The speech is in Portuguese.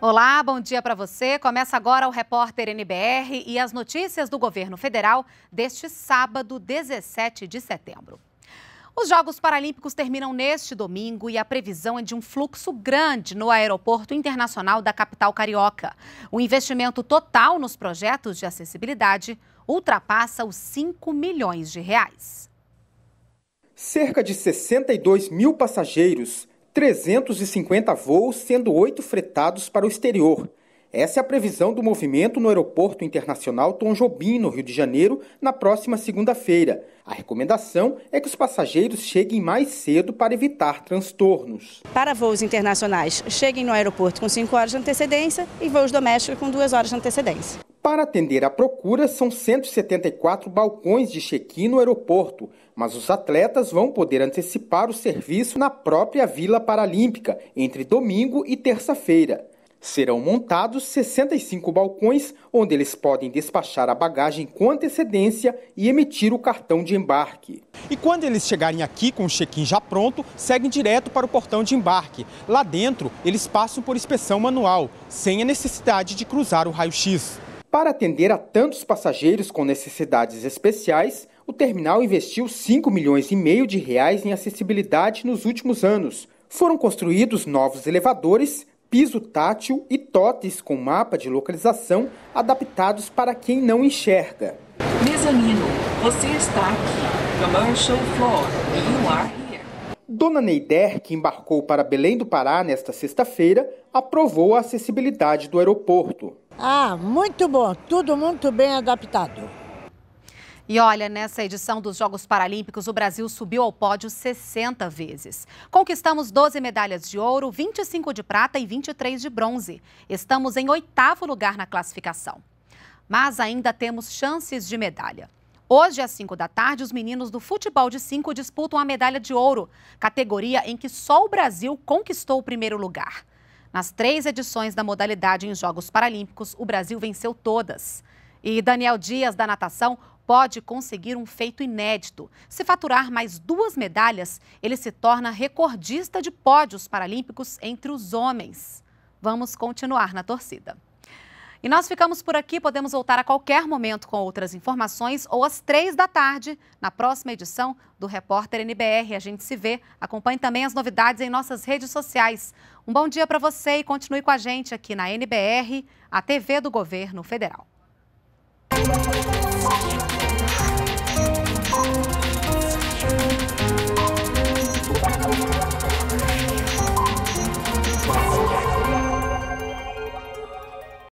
Olá, bom dia para você. Começa agora o repórter NBR e as notícias do governo federal deste sábado, 17 de setembro. Os Jogos Paralímpicos terminam neste domingo e a previsão é de um fluxo grande no Aeroporto Internacional da capital carioca. O investimento total nos projetos de acessibilidade ultrapassa os 5 milhões de reais. Cerca de 62 mil passageiros, 350 voos, sendo oito fretados para o exterior. Essa é a previsão do movimento no Aeroporto Internacional Tom Jobim, no Rio de Janeiro, na próxima segunda-feira. A recomendação é que os passageiros cheguem mais cedo para evitar transtornos. Para voos internacionais, cheguem no aeroporto com 5 horas de antecedência e voos domésticos com 2 horas de antecedência. Para atender à procura, são 174 balcões de check-in no aeroporto, mas os atletas vão poder antecipar o serviço na própria Vila Paralímpica, entre domingo e terça-feira. Serão montados 65 balcões, onde eles podem despachar a bagagem com antecedência e emitir o cartão de embarque. E quando eles chegarem aqui com o check-in já pronto, seguem direto para o portão de embarque. Lá dentro, eles passam por inspeção manual, sem a necessidade de cruzar o raio-x. Para atender a tantos passageiros com necessidades especiais, o terminal investiu 5 milhões e meio de reais em acessibilidade nos últimos anos. Foram construídos novos elevadores piso tátil e totes com mapa de localização adaptados para quem não enxerga. Mezanino, você está aqui. Commercial floor, you are here. Dona Neider, que embarcou para Belém do Pará nesta sexta-feira, aprovou a acessibilidade do aeroporto. Ah, muito bom, tudo muito bem adaptado. E olha, nessa edição dos Jogos Paralímpicos, o Brasil subiu ao pódio 60 vezes. Conquistamos 12 medalhas de ouro, 25 de prata e 23 de bronze. Estamos em oitavo lugar na classificação. Mas ainda temos chances de medalha. Hoje, às 5 da tarde, os meninos do futebol de 5 disputam a medalha de ouro, categoria em que só o Brasil conquistou o primeiro lugar. Nas três edições da modalidade em Jogos Paralímpicos, o Brasil venceu todas. E Daniel Dias, da natação, pode conseguir um feito inédito. Se faturar mais duas medalhas, ele se torna recordista de pódios paralímpicos entre os homens. Vamos continuar na torcida. E nós ficamos por aqui, podemos voltar a qualquer momento com outras informações ou às três da tarde, na próxima edição do Repórter NBR. A gente se vê. Acompanhe também as novidades em nossas redes sociais. Um bom dia para você e continue com a gente aqui na NBR, a TV do Governo Federal.